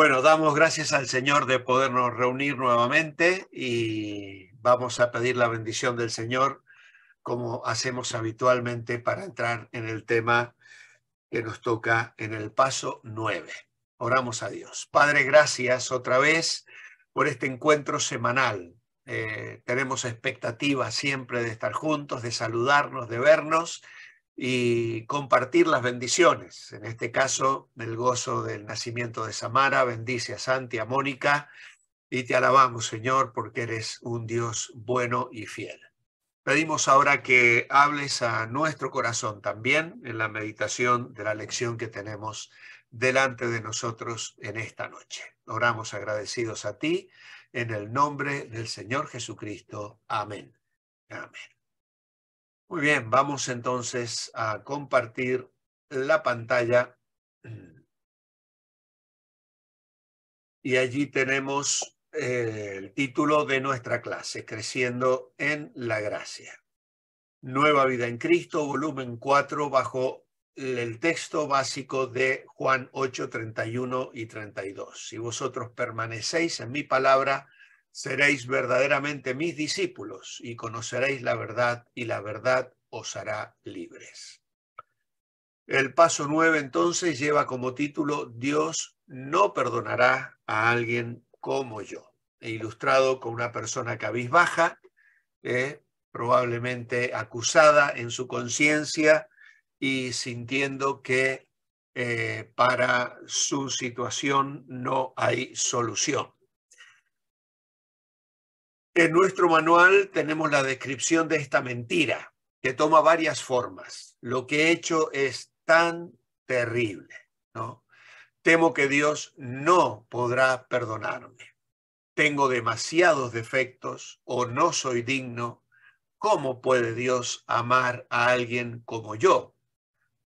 Bueno, damos gracias al Señor de podernos reunir nuevamente y vamos a pedir la bendición del Señor como hacemos habitualmente para entrar en el tema que nos toca en el paso 9. Oramos a Dios. Padre, gracias otra vez por este encuentro semanal. Eh, tenemos expectativa siempre de estar juntos, de saludarnos, de vernos y compartir las bendiciones. En este caso, del gozo del nacimiento de Samara, bendice a Santi, a Mónica, y te alabamos, Señor, porque eres un Dios bueno y fiel. Pedimos ahora que hables a nuestro corazón también en la meditación de la lección que tenemos delante de nosotros en esta noche. Oramos agradecidos a ti en el nombre del Señor Jesucristo. Amén. Amén. Muy bien, vamos entonces a compartir la pantalla. Y allí tenemos eh, el título de nuestra clase, Creciendo en la Gracia. Nueva Vida en Cristo, volumen 4, bajo el texto básico de Juan 8, 31 y 32. Si vosotros permanecéis en mi palabra, seréis verdaderamente mis discípulos y conoceréis la verdad y la verdad os hará libres. El paso nueve entonces lleva como título Dios no perdonará a alguien como yo, e ilustrado con una persona cabizbaja, eh, probablemente acusada en su conciencia y sintiendo que eh, para su situación no hay solución. En nuestro manual tenemos la descripción de esta mentira, que toma varias formas. Lo que he hecho es tan terrible, ¿no? Temo que Dios no podrá perdonarme. Tengo demasiados defectos o no soy digno. ¿Cómo puede Dios amar a alguien como yo?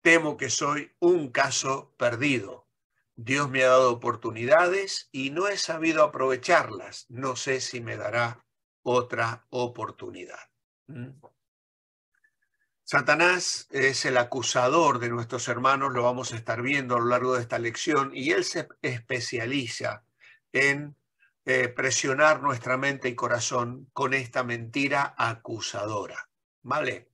Temo que soy un caso perdido. Dios me ha dado oportunidades y no he sabido aprovecharlas. No sé si me dará otra oportunidad. Mm. Satanás es el acusador de nuestros hermanos, lo vamos a estar viendo a lo largo de esta lección, y él se especializa en eh, presionar nuestra mente y corazón con esta mentira acusadora. ¿Vale?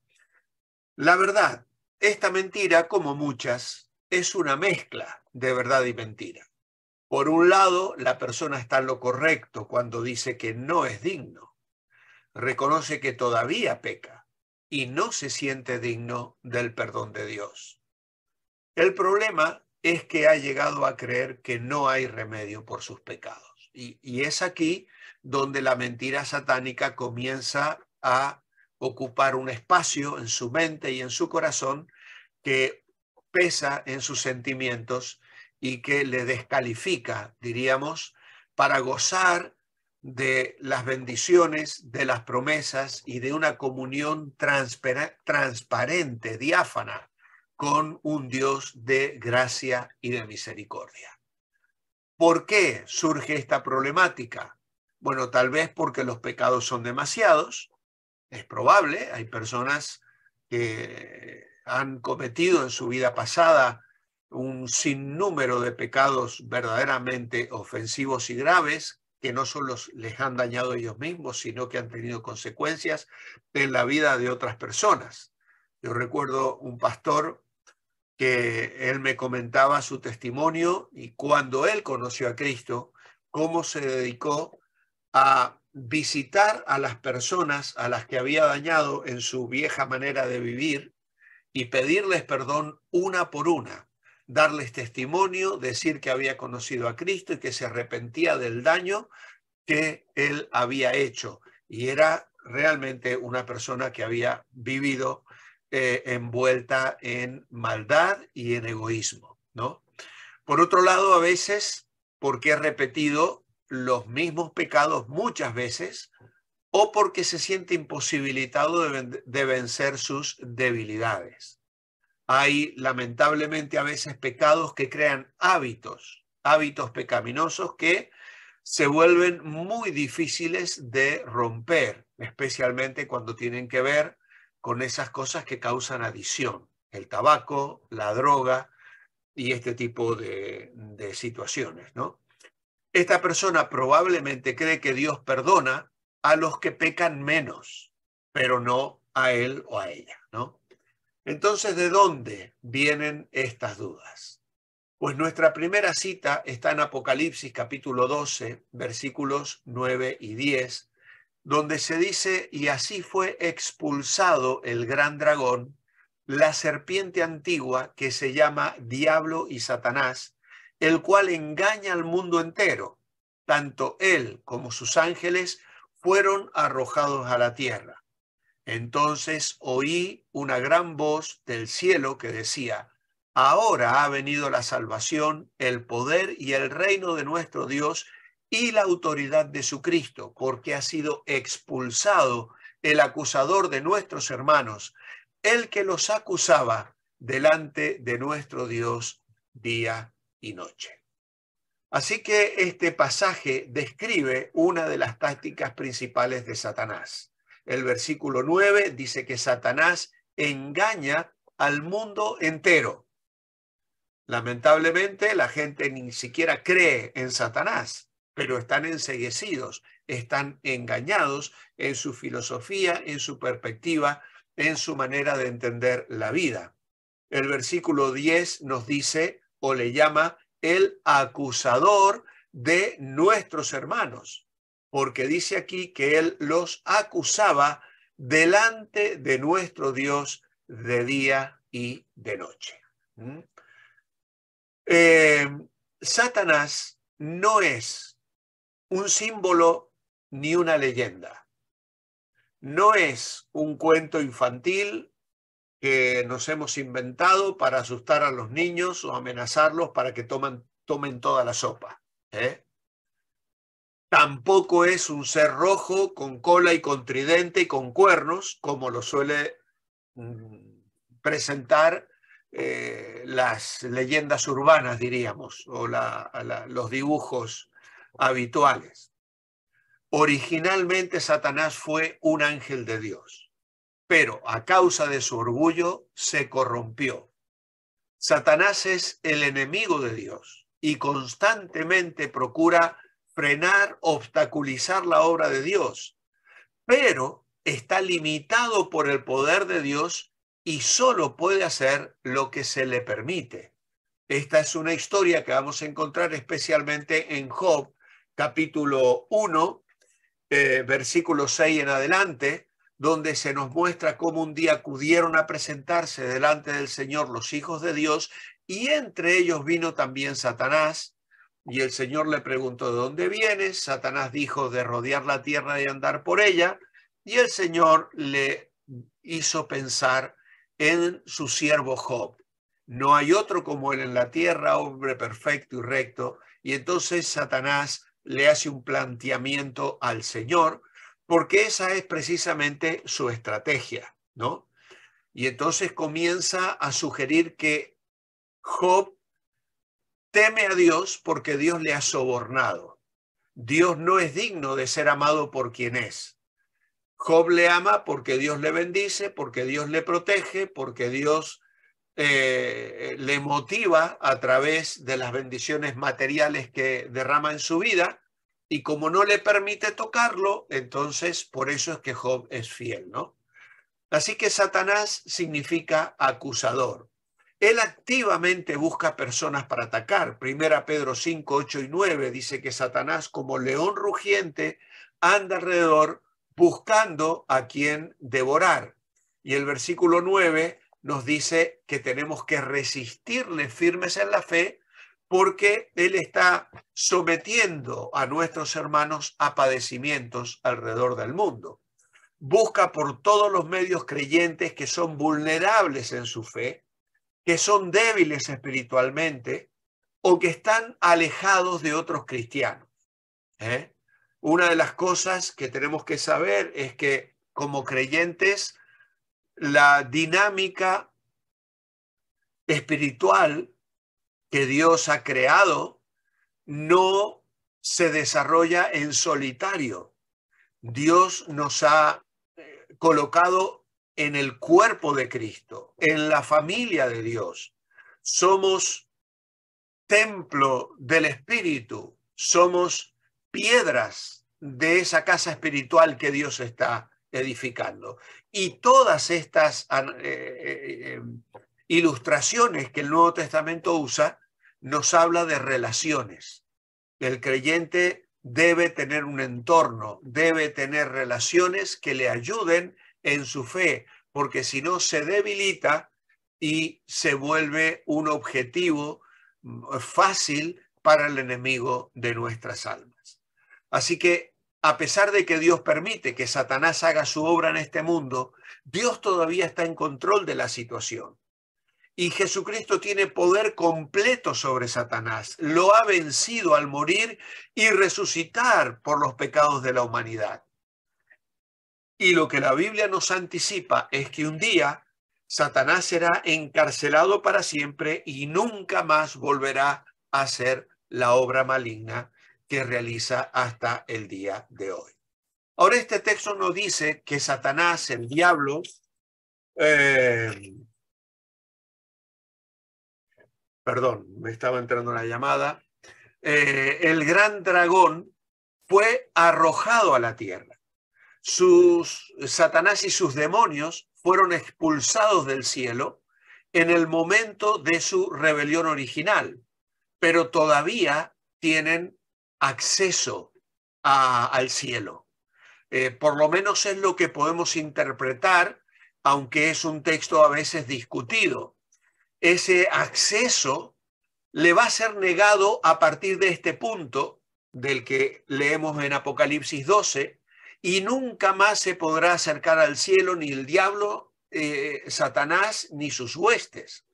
La verdad, esta mentira, como muchas, es una mezcla de verdad y mentira. Por un lado, la persona está en lo correcto cuando dice que no es digno reconoce que todavía peca y no se siente digno del perdón de Dios. El problema es que ha llegado a creer que no hay remedio por sus pecados. Y, es aquí donde la mentira satánica comienza a ocupar un espacio en su mente y en su corazón que pesa en sus sentimientos y que le descalifica, diríamos, para gozar de las bendiciones, de las promesas y de una comunión transparente, diáfana, con un Dios de gracia y de misericordia. ¿Por qué surge esta problemática? Bueno, tal vez porque los pecados son demasiados, es probable, hay personas que han cometido en su vida pasada un sinnúmero de pecados verdaderamente ofensivos y graves que no solo les han dañado ellos mismos, sino que han tenido consecuencias en la vida de otras personas. Yo recuerdo un pastor que él me comentaba su testimonio y cuando él conoció a Cristo, cómo se dedicó a visitar a las personas a las que había dañado en su vieja manera de vivir y pedirles perdón una por una darles testimonio, decir que había conocido a Cristo y que se arrepentía del daño que él había hecho. Y era realmente una persona que había vivido eh, envuelta en maldad y en egoísmo, ¿no? Por otro lado, a veces, porque ha repetido los mismos pecados muchas veces, o porque se siente imposibilitado de vencer sus debilidades hay lamentablemente a veces pecados que crean hábitos, hábitos pecaminosos que se vuelven muy difíciles de romper, especialmente cuando tienen que ver con esas cosas que causan adicción, el tabaco, la droga y este tipo de, situaciones. ¿no? Esta persona probablemente cree que Dios perdona a los que pecan menos, pero no a él o a ella. ¿no? Entonces, ¿de dónde vienen estas dudas? Pues nuestra primera cita está en Apocalipsis capítulo 12, versículos 9 y 10, donde se dice, y así fue expulsado el gran dragón, la serpiente antigua que se llama Diablo y Satanás, el cual engaña al mundo entero. Tanto él como sus ángeles fueron arrojados a la tierra. Entonces oí una gran voz del cielo que decía, ahora ha venido la salvación, el poder y el reino de nuestro Dios y la autoridad de su Cristo, porque ha sido expulsado el acusador de nuestros hermanos, el que los acusaba delante de nuestro Dios día y noche. Así que este pasaje describe una de las tácticas principales de Satanás el versículo 9 dice que Satanás engaña al mundo entero. Lamentablemente la gente ni siquiera cree en Satanás, pero están enseguecidos, están engañados en su filosofía, en su perspectiva, en su manera de entender la vida. El versículo 10 nos dice o le llama el acusador de nuestros hermanos porque dice aquí que él los acusaba delante de nuestro Dios de día y de noche. ¿Mm? Eh, Satanás no es un símbolo ni una leyenda. No es un cuento infantil que nos hemos inventado para asustar a los niños o amenazarlos para que tomen toda la sopa. ¿eh? tampoco es un ser rojo con cola y con tridente y con cuernos, como lo suele mm, presentar eh, las leyendas urbanas, diríamos, o los dibujos habituales. Originalmente Satanás fue un ángel de Dios, pero a causa de su orgullo se corrompió. Satanás es el enemigo de Dios y constantemente procura frenar, obstaculizar la obra de Dios, pero está limitado por el poder de Dios y solo puede hacer lo que se le permite. Esta es una historia que vamos a encontrar especialmente en Job, capítulo 1, eh, versículo 6 en adelante, donde se nos muestra cómo un día acudieron a presentarse delante del Señor los hijos de Dios y entre ellos vino también Satanás y el Señor le preguntó, ¿de dónde vienes? Satanás dijo, de rodear la tierra y andar por ella. Y el Señor le hizo pensar en su siervo Job. No hay otro como él en la tierra, hombre perfecto y recto. Y entonces Satanás le hace un planteamiento al Señor, porque esa es precisamente su estrategia, ¿no? Y entonces comienza a sugerir que Job teme a Dios porque Dios le ha sobornado. Dios no es digno de ser amado por quien es. Job le ama porque Dios le bendice, porque Dios le protege, porque Dios eh, le motiva a través de las bendiciones materiales que derrama en su vida. Y como no le permite tocarlo, entonces por eso es que Job es fiel, ¿no? Así que Satanás significa acusador. Él activamente busca personas para atacar. Primera Pedro 5, 8 y 9 dice que Satanás, como león rugiente, anda alrededor buscando a quien devorar. Y el versículo 9 nos dice que tenemos que resistirle firmes en la fe porque Él está sometiendo a nuestros hermanos a padecimientos alrededor del mundo. Busca por todos los medios creyentes que son vulnerables en su fe que son débiles espiritualmente o que están alejados de otros cristianos. ¿eh? Una de las cosas que tenemos que saber es que como creyentes, la dinámica espiritual que Dios ha creado no se desarrolla en solitario. Dios nos ha eh, colocado en el cuerpo de Cristo, en la familia de Dios. Somos templo del Espíritu, somos piedras de esa casa espiritual que Dios está edificando. Y todas estas eh, eh, eh, ilustraciones que el Nuevo Testamento usa nos habla de relaciones. El creyente debe tener un entorno, debe tener relaciones que le ayuden en su fe, porque si no se debilita y se vuelve un objetivo mm, fácil para el enemigo de nuestras almas. Así que a pesar de que Dios permite que Satanás haga su obra en este mundo, Dios todavía está en control de la situación. Y Jesucristo tiene poder completo sobre Satanás. Lo ha vencido al morir y resucitar por los pecados de la humanidad. Y lo que la Biblia nos anticipa es que un día Satanás será encarcelado para siempre y nunca más volverá a ser la obra maligna que realiza hasta el día de hoy. Ahora este texto nos dice que Satanás, el diablo, eh, perdón, me estaba entrando la llamada, eh, el gran dragón fue arrojado a la tierra sus, Satanás y sus demonios fueron expulsados del cielo en el momento de su rebelión original, pero todavía tienen acceso al cielo. Eh, por lo menos es lo que podemos interpretar, aunque es un texto a veces discutido. Ese acceso le va a ser negado a partir de este punto del que leemos en Apocalipsis 12, y nunca más se podrá acercar al cielo ni el diablo, eh, Satanás, ni sus huestes.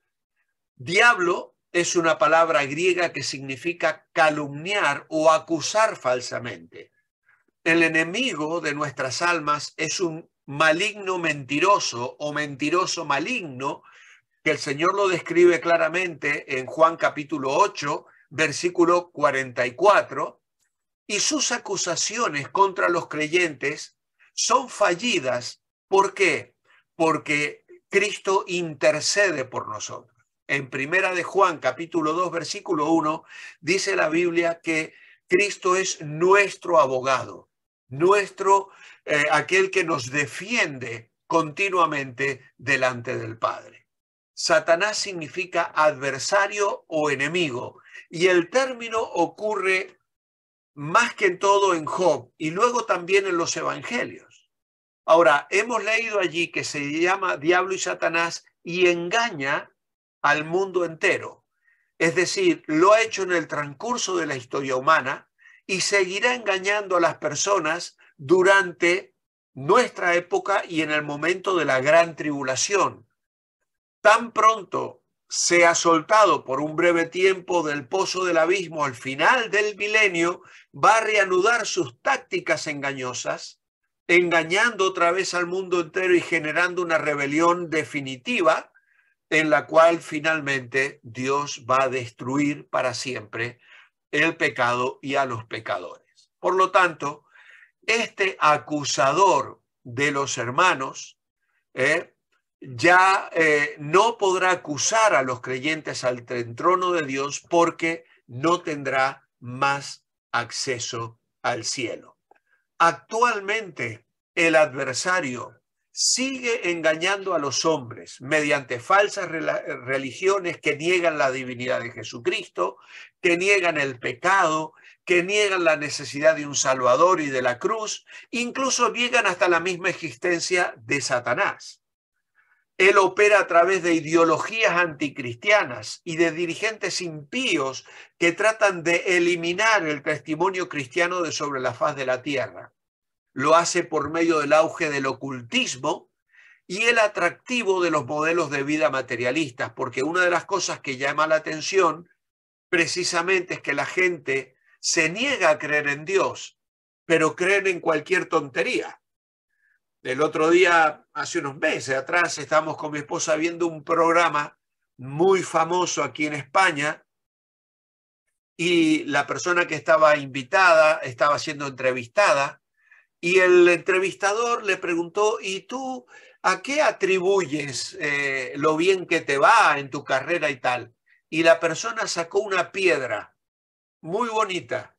Diablo es una palabra griega que significa calumniar o acusar falsamente. El enemigo de nuestras almas es un maligno mentiroso o mentiroso maligno, que el Señor lo describe claramente en Juan capítulo 8, versículo 44, y sus acusaciones contra los creyentes son fallidas. ¿Por qué? Porque Cristo intercede por nosotros. En Primera de Juan, capítulo 2, versículo 1, dice la Biblia que Cristo es nuestro abogado, nuestro, eh, aquel que nos defiende continuamente delante del Padre. Satanás significa adversario o enemigo y el término ocurre más que en todo en Job y luego también en los evangelios. Ahora, hemos leído allí que se llama Diablo y Satanás y engaña al mundo entero. Es decir, lo ha hecho en el transcurso de la historia humana y seguirá engañando a las personas durante nuestra época y en el momento de la gran tribulación. Tan pronto se ha soltado por un breve tiempo del pozo del abismo al final del milenio, va a reanudar sus tácticas engañosas, engañando otra vez al mundo entero y generando una rebelión definitiva en la cual finalmente Dios va a destruir para siempre el pecado y a los pecadores. Por lo tanto, este acusador de los hermanos, eh, ya eh, no podrá acusar a los creyentes al trono de Dios porque no tendrá más acceso al cielo. Actualmente el adversario sigue engañando a los hombres mediante falsas religiones que niegan la divinidad de Jesucristo, que niegan el pecado, que niegan la necesidad de un Salvador y de la cruz, incluso niegan hasta la misma existencia de Satanás. Él opera a través de ideologías anticristianas y de dirigentes impíos que tratan de eliminar el testimonio cristiano de sobre la faz de la tierra. Lo hace por medio del auge del ocultismo y el atractivo de los modelos de vida materialistas, porque una de las cosas que llama la atención precisamente es que la gente se niega a creer en Dios, pero creen en cualquier tontería. El otro día, hace unos meses atrás, estábamos con mi esposa viendo un programa muy famoso aquí en España y la persona que estaba invitada estaba siendo entrevistada y el entrevistador le preguntó, ¿y tú a qué atribuyes eh, lo bien que te va en tu carrera y tal? Y la persona sacó una piedra muy bonita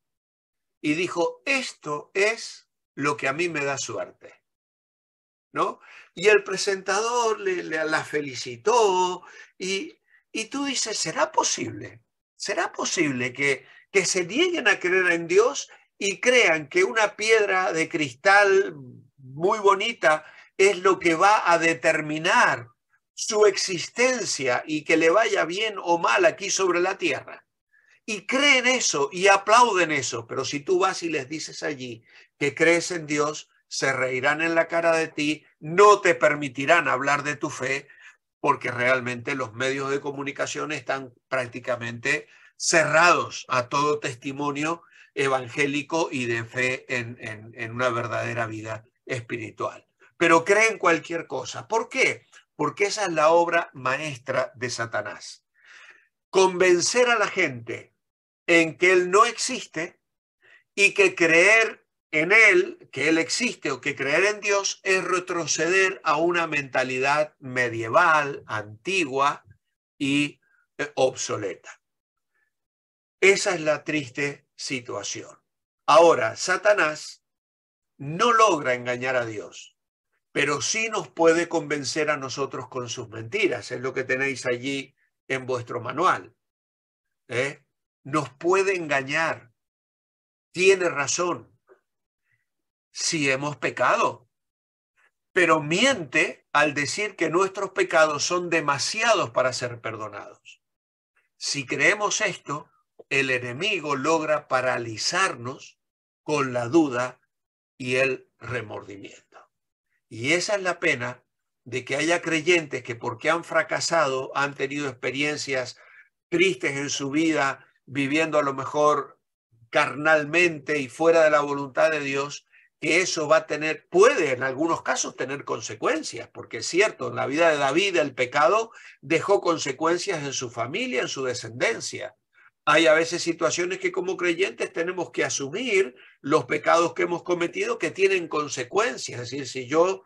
y dijo, esto es lo que a mí me da suerte. Y el presentador la felicitó y, y tú dices, ¿será posible? ¿Será posible que, que se nieguen a creer en Dios y crean que una piedra de cristal muy bonita es lo que va a determinar su existencia y que le vaya bien o mal aquí sobre la tierra. Y creen eso y aplauden eso, pero si tú vas y les dices allí que crees en Dios, se reirán en la cara de ti, no te permitirán hablar de tu fe, porque realmente los medios de comunicación están prácticamente cerrados a todo testimonio evangélico y de fe en, en, una verdadera vida espiritual. Pero creen cualquier cosa. ¿Por qué? Porque esa es la obra maestra de Satanás. Convencer a la gente en que Él no existe y que creer en Él, que Él existe o que creer en Dios es retroceder a una mentalidad medieval, antigua y eh, obsoleta. Esa es la triste situación. Ahora, Satanás no logra engañar a Dios, pero sí nos puede convencer a nosotros con sus mentiras. Es lo que tenéis allí en vuestro manual. ¿eh? Nos puede engañar. Tiene razón si hemos pecado, pero miente al decir que nuestros pecados son demasiados para ser perdonados. Si creemos esto, el enemigo logra paralizarnos con la duda y el remordimiento. Y esa es la pena de que haya creyentes que porque han fracasado, han tenido experiencias tristes en su vida, viviendo a lo mejor carnalmente y fuera de la voluntad de Dios, que eso va a tener, puede en algunos casos tener consecuencias, porque es cierto, en la vida de David el pecado dejó consecuencias en su familia, en su descendencia. Hay a veces situaciones que como creyentes tenemos que asumir los pecados que hemos cometido que tienen consecuencias. Es decir, si yo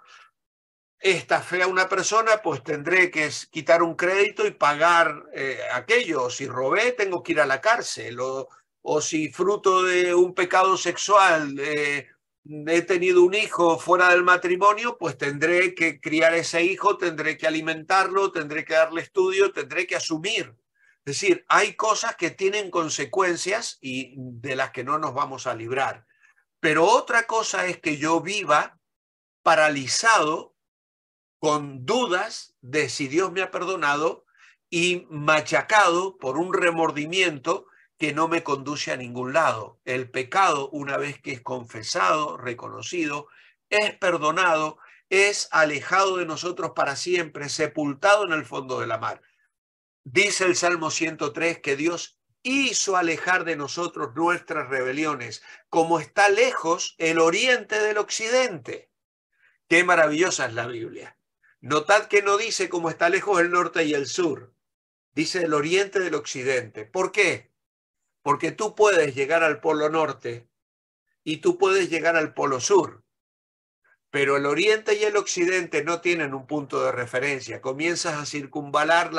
esta fe a una persona, pues tendré que quitar un crédito y pagar eh, aquello. Si robé, tengo que ir a la cárcel. O, o si fruto de un pecado sexual... Eh, he tenido un hijo fuera del matrimonio, pues tendré que criar ese hijo, tendré que alimentarlo, tendré que darle estudio, tendré que asumir. Es decir, hay cosas que tienen consecuencias y de las que no nos vamos a librar. Pero otra cosa es que yo viva paralizado con dudas de si Dios me ha perdonado y machacado por un remordimiento que no me conduce a ningún lado. El pecado, una vez que es confesado, reconocido, es perdonado, es alejado de nosotros para siempre, sepultado en el fondo de la mar. Dice el Salmo 103 que Dios hizo alejar de nosotros nuestras rebeliones, como está lejos el oriente del occidente. Qué maravillosa es la Biblia. Notad que no dice como está lejos el norte y el sur, dice el oriente del occidente. ¿Por qué? Porque tú puedes llegar al Polo Norte y tú puedes llegar al Polo Sur, pero el Oriente y el Occidente no tienen un punto de referencia. Comienzas a circunvalar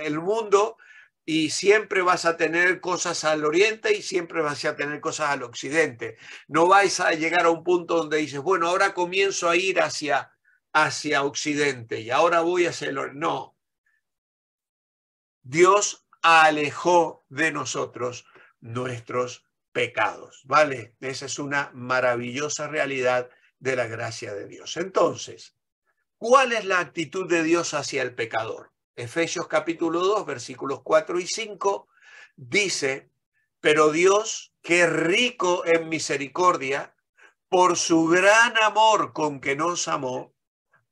el mundo y siempre vas a tener cosas al oriente y siempre vas a tener cosas al occidente. No vais a llegar a un punto donde dices, bueno, ahora comienzo a ir hacia, hacia occidente y ahora voy hacia el oriente. No. Dios alejó de nosotros nuestros pecados, ¿vale? Esa es una maravillosa realidad de la gracia de Dios. Entonces, ¿cuál es la actitud de Dios hacia el pecador? Efesios capítulo 2, versículos 4 y 5 dice, pero Dios, que rico en misericordia, por su gran amor con que nos amó,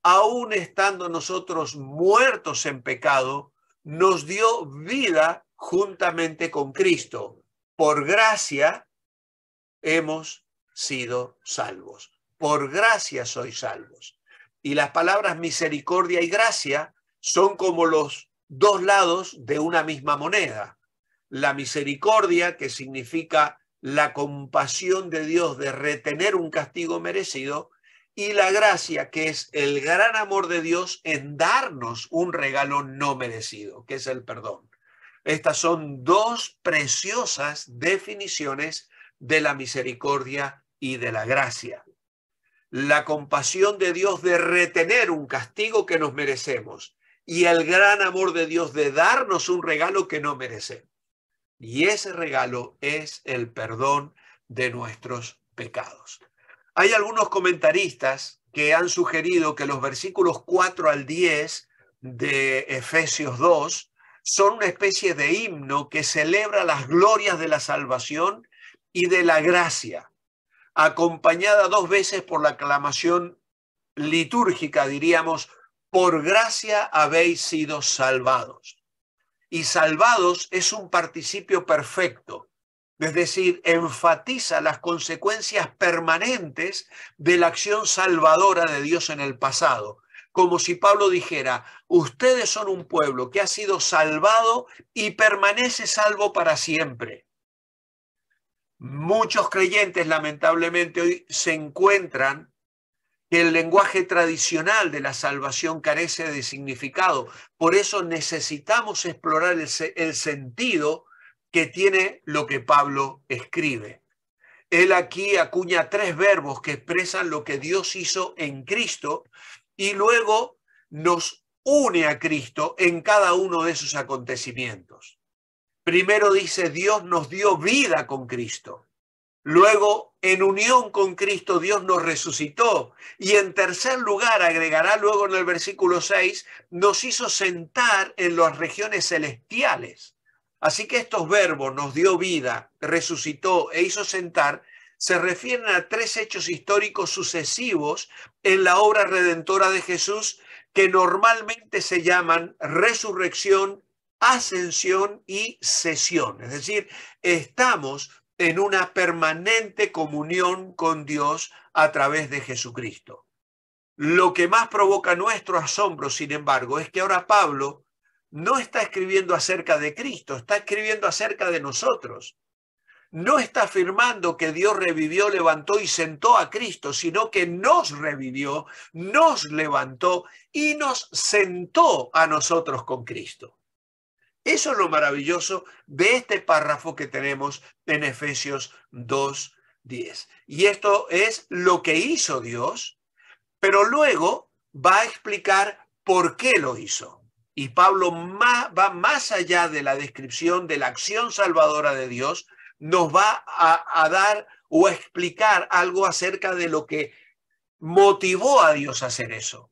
aun estando nosotros muertos en pecado, nos dio vida juntamente con Cristo por gracia hemos sido salvos. Por gracia sois salvos. Y las palabras misericordia y gracia son como los dos lados de una misma moneda. La misericordia, que significa la compasión de Dios de retener un castigo merecido, y la gracia, que es el gran amor de Dios en darnos un regalo no merecido, que es el perdón. Estas son dos preciosas definiciones de la misericordia y de la gracia. La compasión de Dios de retener un castigo que nos merecemos y el gran amor de Dios de darnos un regalo que no merecemos. Y ese regalo es el perdón de nuestros pecados. Hay algunos comentaristas que han sugerido que los versículos 4 al 10 de Efesios 2 son una especie de himno que celebra las glorias de la salvación y de la gracia, acompañada dos veces por la aclamación litúrgica, diríamos, por gracia habéis sido salvados. Y salvados es un participio perfecto, es decir, enfatiza las consecuencias permanentes de la acción salvadora de Dios en el pasado como si Pablo dijera, ustedes son un pueblo que ha sido salvado y permanece salvo para siempre. Muchos creyentes lamentablemente hoy se encuentran que el lenguaje tradicional de la salvación carece de significado. Por eso necesitamos explorar el, sentido que tiene lo que Pablo escribe. Él aquí acuña tres verbos que expresan lo que Dios hizo en Cristo y luego nos une a Cristo en cada uno de sus acontecimientos. Primero dice, Dios nos dio vida con Cristo. Luego, en unión con Cristo, Dios nos resucitó. Y en tercer lugar, agregará luego en el versículo 6, nos hizo sentar en las regiones celestiales. Así que estos verbos, nos dio vida, resucitó e hizo sentar, se refieren a tres hechos históricos sucesivos en la obra redentora de Jesús que normalmente se llaman resurrección, ascensión y sesión. Es decir, estamos en una permanente comunión con Dios a través de Jesucristo. Lo que más provoca nuestro asombro, sin embargo, es que ahora Pablo no está escribiendo acerca de Cristo, está escribiendo acerca de nosotros no está afirmando que Dios revivió, levantó y sentó a Cristo, sino que nos revivió, nos levantó y nos sentó a nosotros con Cristo. Eso es lo maravilloso de este párrafo que tenemos en Efesios 2.10. Y esto es lo que hizo Dios, pero luego va a explicar por qué lo hizo. Y Pablo va más allá de la descripción de la acción salvadora de Dios, nos va a, dar o explicar algo acerca de lo que motivó a Dios a hacer eso.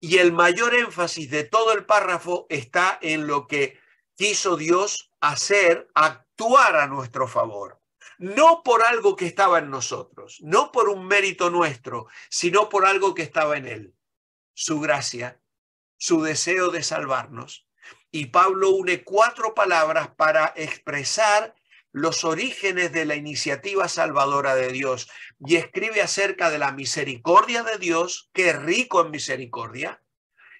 Y el mayor énfasis de todo el párrafo está en lo que quiso Dios hacer, actuar a nuestro favor. No por algo que estaba en nosotros, no por un mérito nuestro, sino por algo que estaba en Él. Su gracia, su deseo de salvarnos. Y Pablo une cuatro palabras para expresar los orígenes de la iniciativa salvadora de Dios y escribe acerca de la misericordia de Dios, que es rico en misericordia,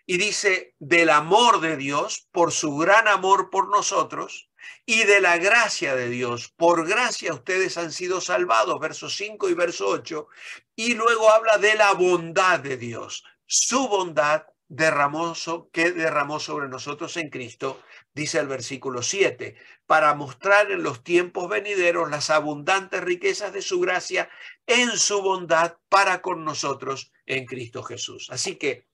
y dice del amor de Dios por su gran amor por nosotros y de la gracia de Dios. Por gracia ustedes han sido salvados, verso 5 y verso 8, y luego habla de la bondad de Dios, su bondad derramoso que derramó sobre nosotros en Cristo dice el versículo 7, para mostrar en los tiempos venideros las abundantes riquezas de su gracia en su bondad para con nosotros en Cristo Jesús. Así que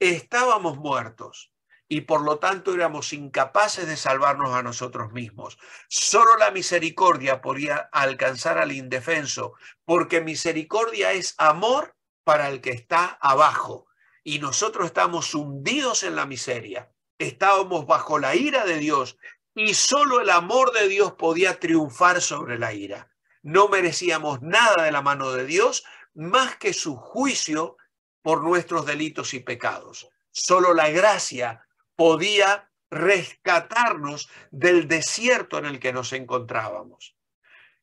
estábamos muertos y por lo tanto éramos incapaces de salvarnos a nosotros mismos. Solo la misericordia podía alcanzar al indefenso, porque misericordia es amor para el que está abajo y nosotros estamos hundidos en la miseria estábamos bajo la ira de Dios y solo el amor de Dios podía triunfar sobre la ira. No merecíamos nada de la mano de Dios más que su juicio por nuestros delitos y pecados. Solo la gracia podía rescatarnos del desierto en el que nos encontrábamos.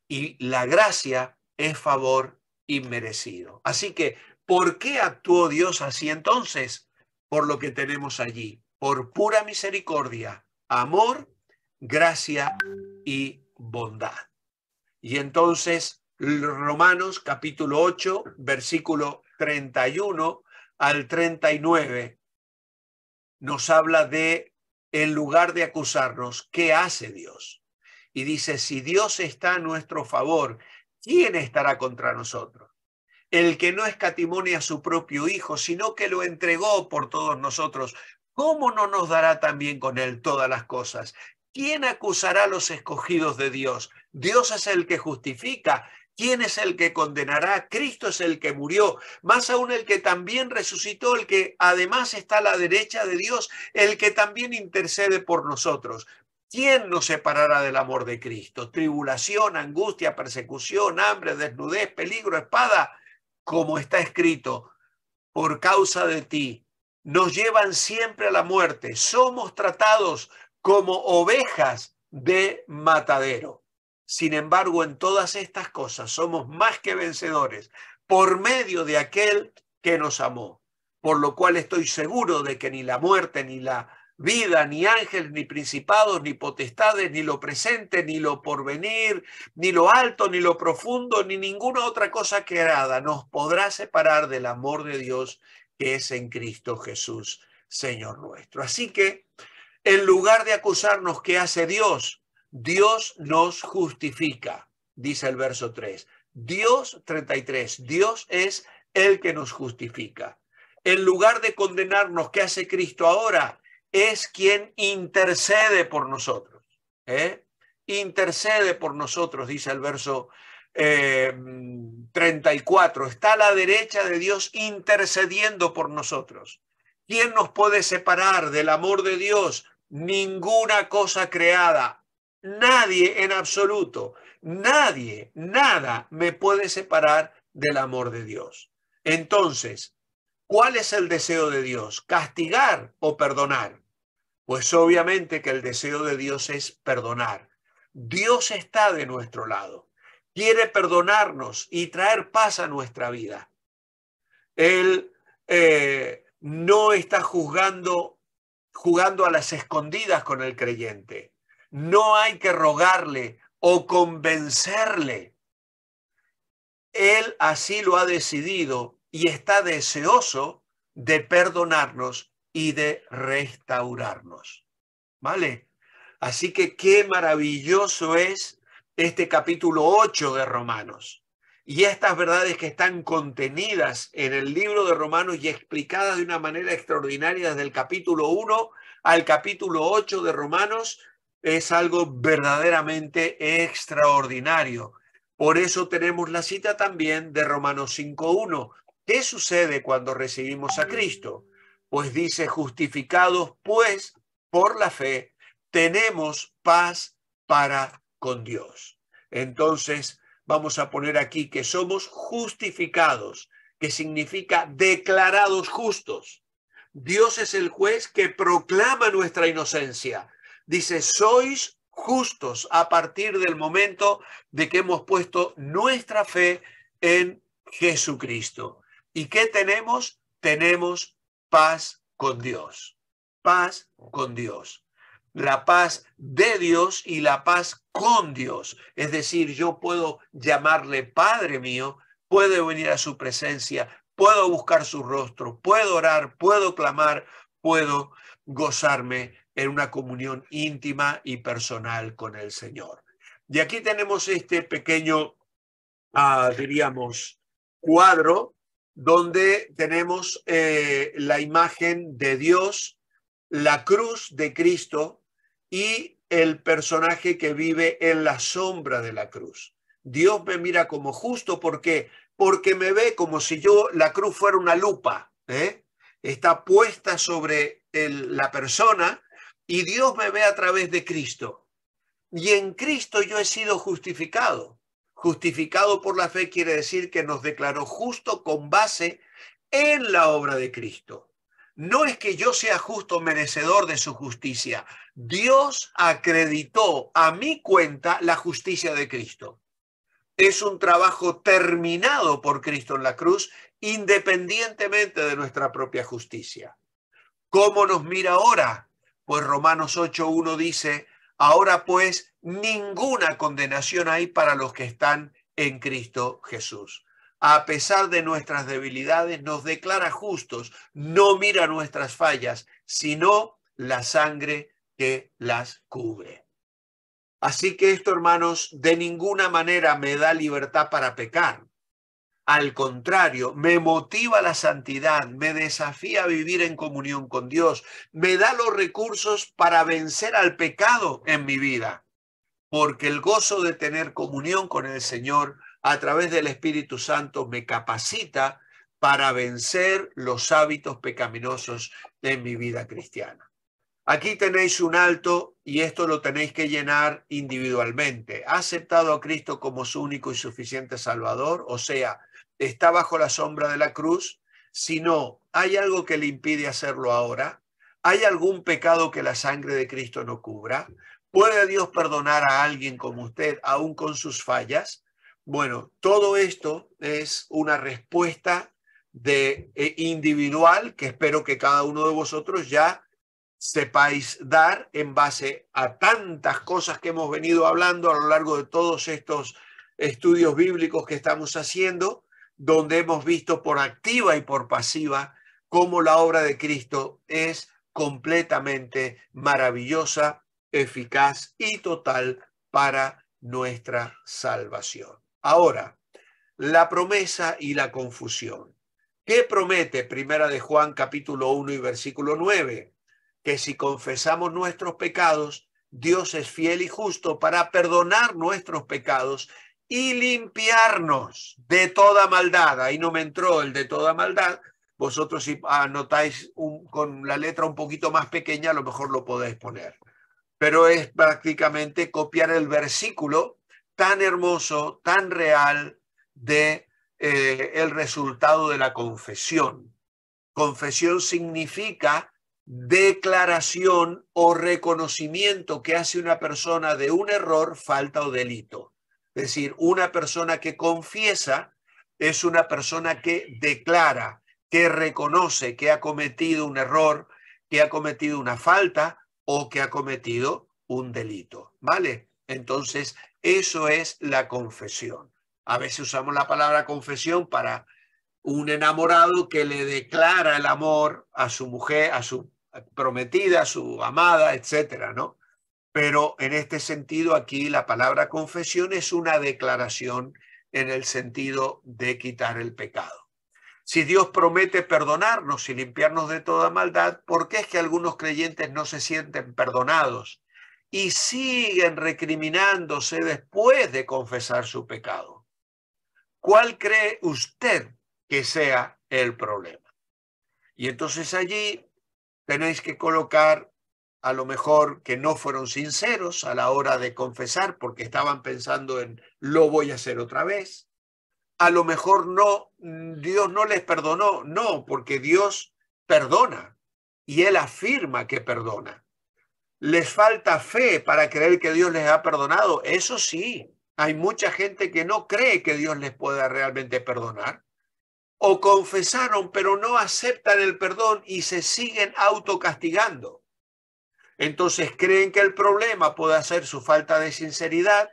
Y la gracia es favor inmerecido. Así que, ¿por qué actuó Dios así entonces? Por lo que tenemos allí por pura misericordia, amor, gracia y bondad. Y entonces Romanos capítulo 8, versículo 31 al 39 nos habla de en lugar de acusarnos, ¿qué hace Dios? Y dice, si Dios está a nuestro favor, ¿quién estará contra nosotros? El que no escatimone a su propio Hijo, sino que lo entregó por todos nosotros, ¿Cómo no nos dará también con él todas las cosas? ¿Quién acusará a los escogidos de Dios? Dios es el que justifica. ¿Quién es el que condenará? Cristo es el que murió, más aún el que también resucitó, el que además está a la derecha de Dios, el que también intercede por nosotros. ¿Quién nos separará del amor de Cristo? Tribulación, angustia, persecución, hambre, desnudez, peligro, espada, como está escrito, por causa de ti nos llevan siempre a la muerte. Somos tratados como ovejas de matadero. Sin embargo, en todas estas cosas somos más que vencedores por medio de aquel que nos amó. Por lo cual estoy seguro de que ni la muerte, ni la vida, ni ángeles, ni principados, ni potestades, ni lo presente, ni lo porvenir, ni lo alto, ni lo profundo, ni ninguna otra cosa creada nos podrá separar del amor de Dios que es en Cristo Jesús, Señor nuestro. Así que, en lugar de acusarnos que hace Dios, Dios nos justifica, dice el verso 3. Dios 33, Dios es el que nos justifica. En lugar de condenarnos que hace Cristo ahora, es quien intercede por nosotros. ¿eh? Intercede por nosotros, dice el verso 34, em, está a la derecha de Dios intercediendo por nosotros. ¿Quién nos puede separar del amor de Dios? Ninguna cosa creada, nadie en absoluto, nadie, nada me puede separar del amor de Dios. Entonces, ¿cuál es el deseo de Dios? ¿Castigar o perdonar? Pues obviamente que el deseo de Dios es perdonar. Dios está de nuestro lado quiere perdonarnos y traer paz a nuestra vida. Él eh, no está juzgando, jugando a las escondidas con el creyente. No hay que rogarle o convencerle. Él así lo ha decidido y está deseoso de perdonarnos y de restaurarnos. ¿Vale? Así que qué maravilloso es este capítulo 8 de Romanos. Y estas verdades que están contenidas en el libro de Romanos y explicadas de una manera extraordinaria desde el capítulo 1 al capítulo 8 de Romanos es algo verdaderamente extraordinario. Por eso tenemos la cita también de Romanos 5.1. ¿Qué sucede cuando recibimos a Cristo? Pues dice, justificados pues por la fe, tenemos paz para con Dios. Entonces, vamos a poner aquí que somos justificados, que significa declarados justos. Dios es el juez que proclama nuestra inocencia. Dice, sois justos a partir del momento de que hemos puesto nuestra fe en Jesucristo. ¿Y qué tenemos? Tenemos paz con Dios. Paz con Dios la paz de Dios y la paz con Dios. Es decir, yo puedo llamarle Padre mío, puedo venir a su presencia, puedo buscar su rostro, puedo orar, puedo clamar, puedo gozarme en una comunión íntima y personal con el Señor. Y aquí tenemos este pequeño, ah, diríamos, cuadro donde tenemos eh, la imagen de Dios, la cruz de Cristo y el personaje que vive en la sombra de la cruz. Dios me mira como justo porque porque me ve como si yo la cruz fuera una lupa, ¿eh? está puesta sobre la persona y Dios me ve a través de Cristo. Y en Cristo yo he sido justificado. Justificado por la fe quiere decir que nos declaró justo con base en la obra de Cristo. No es que yo sea justo merecedor de su justicia, Dios acreditó a mi cuenta la justicia de Cristo. Es un trabajo terminado por Cristo en la cruz, independientemente de nuestra propia justicia. ¿Cómo nos mira ahora? Pues Romanos 8.1 dice, ahora pues ninguna condenación hay para los que están en Cristo Jesús. A pesar de nuestras debilidades, nos declara justos, no mira nuestras fallas, sino la sangre las cubre. Así que esto, hermanos, de ninguna manera me da libertad para pecar. Al contrario, me motiva la santidad, me desafía a vivir en comunión con Dios, me da los recursos para vencer al pecado en mi vida, porque el gozo de tener comunión con el Señor a través del Espíritu Santo me capacita para vencer los hábitos pecaminosos en mi vida cristiana. Aquí tenéis un alto y esto lo tenéis que llenar individualmente. ¿Ha aceptado a Cristo como su único y suficiente Salvador? O sea, está bajo la sombra de la cruz. Si no, ¿hay algo que le impide hacerlo ahora? ¿Hay algún pecado que la sangre de Cristo no cubra? ¿Puede Dios perdonar a alguien como usted, aún con sus fallas? Bueno, todo esto es una respuesta de, eh, individual que espero que cada uno de vosotros ya sepáis dar en base a tantas cosas que hemos venido hablando a lo largo de todos estos estudios bíblicos que estamos haciendo, donde hemos visto por activa y por pasiva cómo la obra de Cristo es completamente maravillosa, eficaz y total para nuestra salvación. Ahora, la promesa y la confusión. ¿Qué promete Primera de Juan capítulo 1 y versículo 9? que si confesamos nuestros pecados, Dios es fiel y justo para perdonar nuestros pecados y limpiarnos de toda maldad. Ahí no me entró el de toda maldad. Vosotros si anotáis con la letra un poquito más pequeña, a lo mejor lo podéis poner. Pero es prácticamente copiar el versículo tan hermoso, tan real de eh, el resultado de la confesión. Confesión significa declaración o reconocimiento que hace una persona de un error, falta o delito. Es decir, una persona que confiesa es una persona que declara, que reconoce que ha cometido un error, que ha cometido una falta o que ha cometido un delito. ¿Vale? Entonces, eso es la confesión. A veces usamos la palabra confesión para un enamorado que le declara el amor a su mujer, a su prometida, su amada, etcétera, ¿no? Pero en este sentido, aquí la palabra confesión es una declaración en el sentido de quitar el pecado. Si Dios promete perdonarnos y limpiarnos de toda maldad, ¿por qué es que algunos creyentes no se sienten perdonados y siguen recriminándose después de confesar su pecado? ¿Cuál cree usted que sea el problema? Y entonces allí tenéis que colocar a lo mejor que no fueron sinceros a la hora de confesar porque estaban pensando en lo voy a hacer otra vez. A lo mejor no, Dios no les perdonó, no, porque Dios perdona y Él afirma que perdona. Les falta fe para creer que Dios les ha perdonado, eso sí, hay mucha gente que no cree que Dios les pueda realmente perdonar o confesaron pero no aceptan el perdón y se siguen autocastigando. Entonces creen que el problema puede ser su falta de sinceridad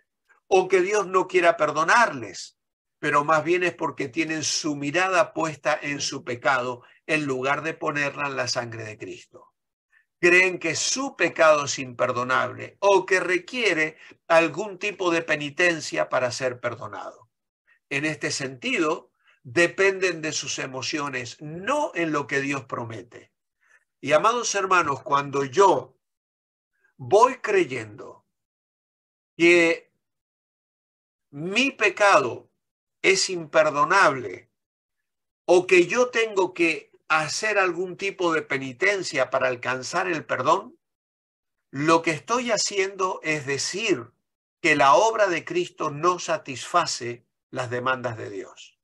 o que Dios no quiera perdonarles, pero más bien es porque tienen su mirada puesta en su pecado en lugar de ponerla en la sangre de Cristo. Creen que su pecado es imperdonable o que requiere algún tipo de penitencia para ser perdonado. En este sentido, dependen de sus emociones, no en lo que Dios promete. Y amados hermanos, cuando yo voy creyendo que mi pecado es imperdonable o que yo tengo que hacer algún tipo de penitencia para alcanzar el perdón, lo que estoy haciendo es decir que la obra de Cristo no satisface las demandas de Dios.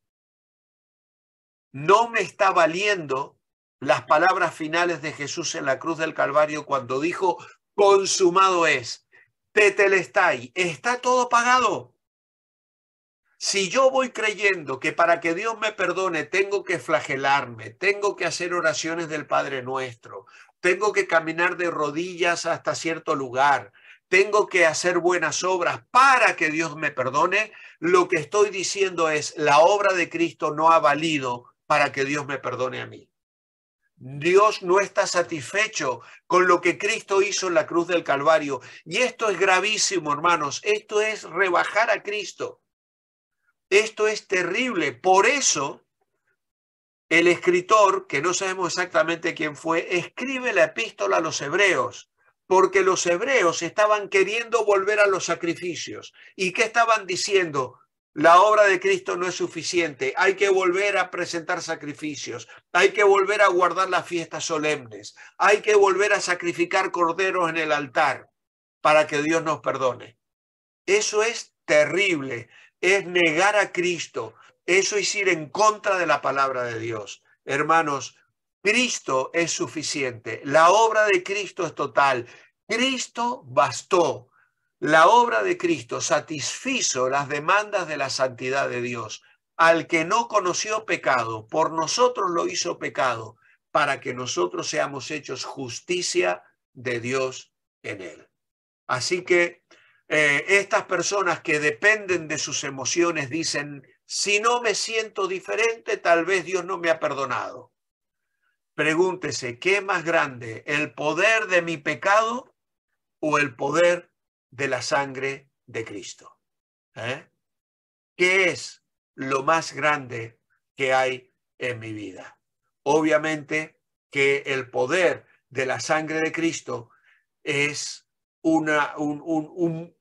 No me está valiendo las palabras finales de Jesús en la cruz del Calvario cuando dijo, consumado es, tetelestai, está todo pagado. Si yo voy creyendo que para que Dios me perdone tengo que flagelarme, tengo que hacer oraciones del Padre Nuestro, tengo que caminar de rodillas hasta cierto lugar, tengo que hacer buenas obras para que Dios me perdone, lo que estoy diciendo es, la obra de Cristo no ha valido para que Dios me perdone a mí. Dios no está satisfecho con lo que Cristo hizo en la cruz del Calvario. Y esto es gravísimo, hermanos. Esto es rebajar a Cristo. Esto es terrible. Por eso, el escritor, que no sabemos exactamente quién fue, escribe la epístola a los hebreos, porque los hebreos estaban queriendo volver a los sacrificios. ¿Y qué estaban diciendo? La obra de Cristo no es suficiente. Hay que volver a presentar sacrificios. Hay que volver a guardar las fiestas solemnes. Hay que volver a sacrificar corderos en el altar para que Dios nos perdone. Eso es terrible. Es negar a Cristo. Eso es ir en contra de la palabra de Dios. Hermanos, Cristo es suficiente. La obra de Cristo es total. Cristo bastó. La obra de Cristo satisfizo las demandas de la santidad de Dios. Al que no conoció pecado, por nosotros lo hizo pecado, para que nosotros seamos hechos justicia de Dios en él. Así que eh, estas personas que dependen de sus emociones dicen, si no me siento diferente, tal vez Dios no me ha perdonado. Pregúntese, ¿qué más grande, el poder de mi pecado o el poder de de la sangre de Cristo. ¿eh? ¿Qué es lo más grande que hay en mi vida? Obviamente que el poder de la sangre de Cristo es una, un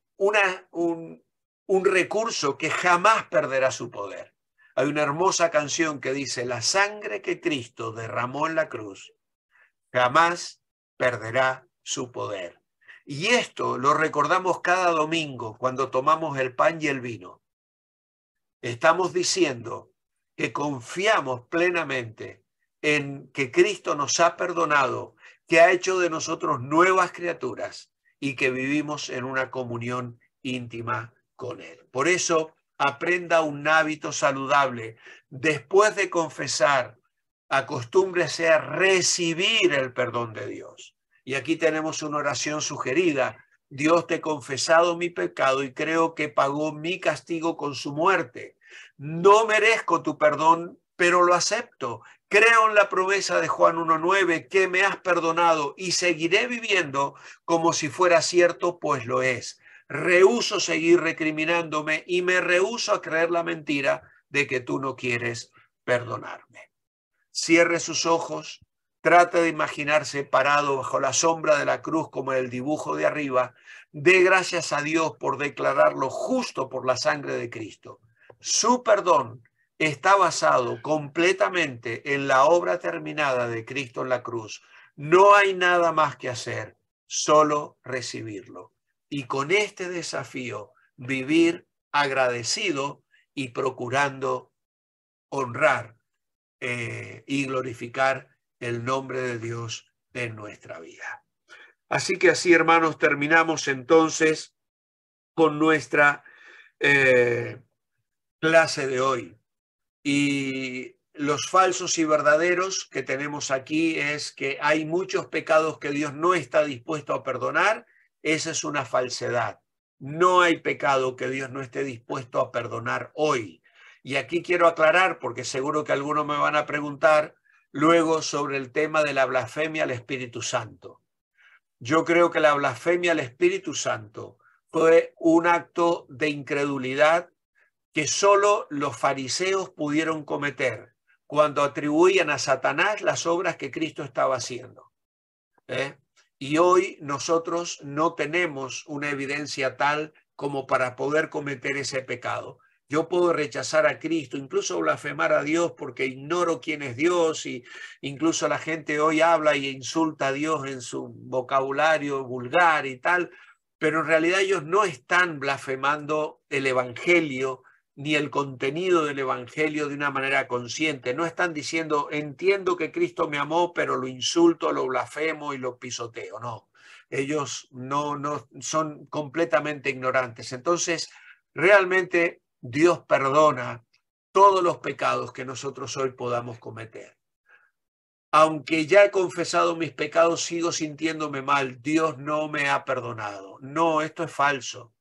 recurso que jamás perderá su poder. Hay una hermosa canción que dice, la sangre que Cristo derramó en la cruz jamás perderá su poder. Y esto lo recordamos cada domingo cuando tomamos el pan y el vino. Estamos diciendo que confiamos plenamente en que Cristo nos ha perdonado, que ha hecho de nosotros nuevas criaturas y que vivimos en una comunión íntima con Él. Por eso, aprenda un hábito saludable. Después de confesar, acostúmbrese a recibir el perdón de Dios. Y aquí tenemos una oración sugerida. Dios te he confesado mi pecado y creo que pagó mi castigo con su muerte. No merezco tu perdón, pero lo acepto. Creo en la promesa de Juan 1.9 que me has perdonado y seguiré viviendo como si fuera cierto, pues lo es. Rehuso seguir recriminándome y me rehuso a creer la mentira de que tú no quieres perdonarme. Cierre sus ojos Trata de imaginarse parado bajo la sombra de la cruz como el dibujo de arriba. Dé gracias a Dios por declararlo justo por la sangre de Cristo. Su perdón está basado completamente en la obra terminada de Cristo en la cruz. No hay nada más que hacer, solo recibirlo. Y con este desafío, vivir agradecido y procurando honrar eh, y glorificar el nombre de Dios en nuestra vida. Así que así, hermanos, terminamos entonces con nuestra eh, clase de hoy. Y los falsos y verdaderos que tenemos aquí es que hay muchos pecados que Dios no está dispuesto a perdonar. Esa es una falsedad. No hay pecado que Dios no esté dispuesto a perdonar hoy. Y aquí quiero aclarar, porque seguro que algunos me van a preguntar, luego sobre el tema de la blasfemia al Espíritu Santo. Yo creo que la blasfemia al Espíritu Santo fue un acto de incredulidad que solo los fariseos pudieron cometer cuando atribuían a Satanás las obras que Cristo estaba haciendo. ¿eh? Y hoy nosotros no tenemos una evidencia tal como para poder cometer ese pecado. Yo puedo rechazar a Cristo, incluso blasfemar a Dios porque ignoro quién es Dios y incluso la gente hoy habla y insulta a Dios en su vocabulario vulgar y tal, pero en realidad ellos no están blasfemando el Evangelio ni el contenido del Evangelio de una manera consciente. No están diciendo, entiendo que Cristo me amó, pero lo insulto, lo blasfemo y lo pisoteo. No, ellos no, no son completamente ignorantes. Entonces, realmente Dios perdona todos los pecados que nosotros hoy podamos cometer. Aunque ya he confesado mis pecados, sigo sintiéndome mal. Dios no me ha perdonado. No, esto es falso.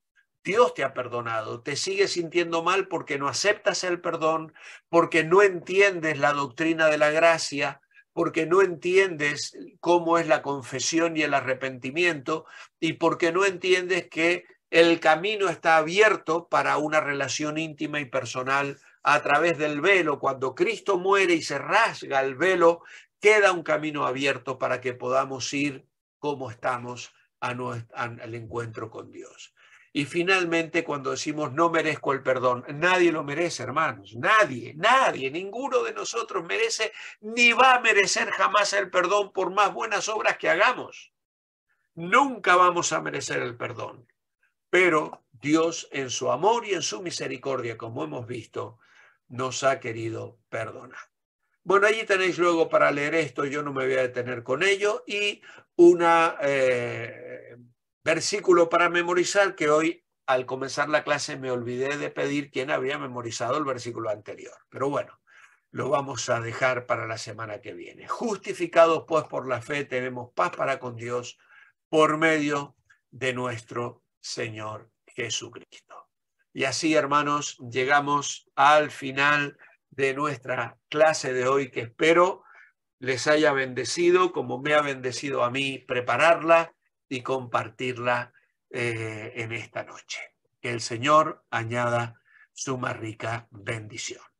Dios te ha perdonado. Te sigues sintiendo mal porque no aceptas el perdón, porque no entiendes la doctrina de la gracia, porque no entiendes cómo es la confesión y el arrepentimiento y porque no entiendes que el camino está abierto para una relación íntima y personal a través del velo. Cuando Cristo muere y se rasga el velo, queda un camino abierto para que podamos ir como estamos al encuentro con Dios. Y finalmente, cuando decimos no merezco el perdón, nadie lo merece, hermanos, nadie, nadie, ninguno de nosotros merece ni va a merecer jamás el perdón por más buenas obras que hagamos. Nunca vamos a merecer el perdón. Pero Dios en su amor y en su misericordia, como hemos visto, nos ha querido perdonar. Bueno, allí tenéis luego para leer esto, yo no me voy a detener con ello, y un eh, versículo para memorizar que hoy al comenzar la clase me olvidé de pedir quién había memorizado el versículo anterior. Pero bueno, lo vamos a dejar para la semana que viene. Justificados pues por la fe tenemos paz para con Dios por medio de nuestro Señor Jesucristo. Y así, hermanos, llegamos al final de nuestra clase de hoy, que espero les haya bendecido como me ha bendecido a mí prepararla y compartirla eh, en esta noche. Que el Señor añada su más rica bendición.